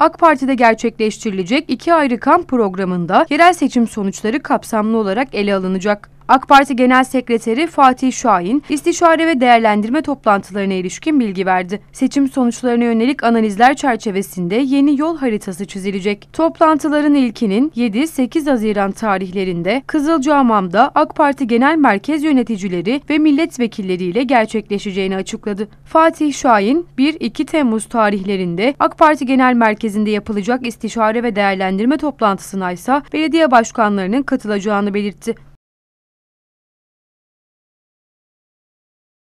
AK Parti'de gerçekleştirilecek iki ayrı kamp programında yerel seçim sonuçları kapsamlı olarak ele alınacak. AK Parti Genel Sekreteri Fatih Şahin, istişare ve değerlendirme toplantılarına ilişkin bilgi verdi. Seçim sonuçlarına yönelik analizler çerçevesinde yeni yol haritası çizilecek. Toplantıların ilkinin 7-8 Haziran tarihlerinde Kızılcahamam'da AK Parti Genel Merkez yöneticileri ve milletvekilleriyle gerçekleşeceğini açıkladı. Fatih Şahin, 1-2 Temmuz tarihlerinde AK Parti Genel Merkezi'nde yapılacak istişare ve değerlendirme toplantısına ise belediye başkanlarının katılacağını belirtti.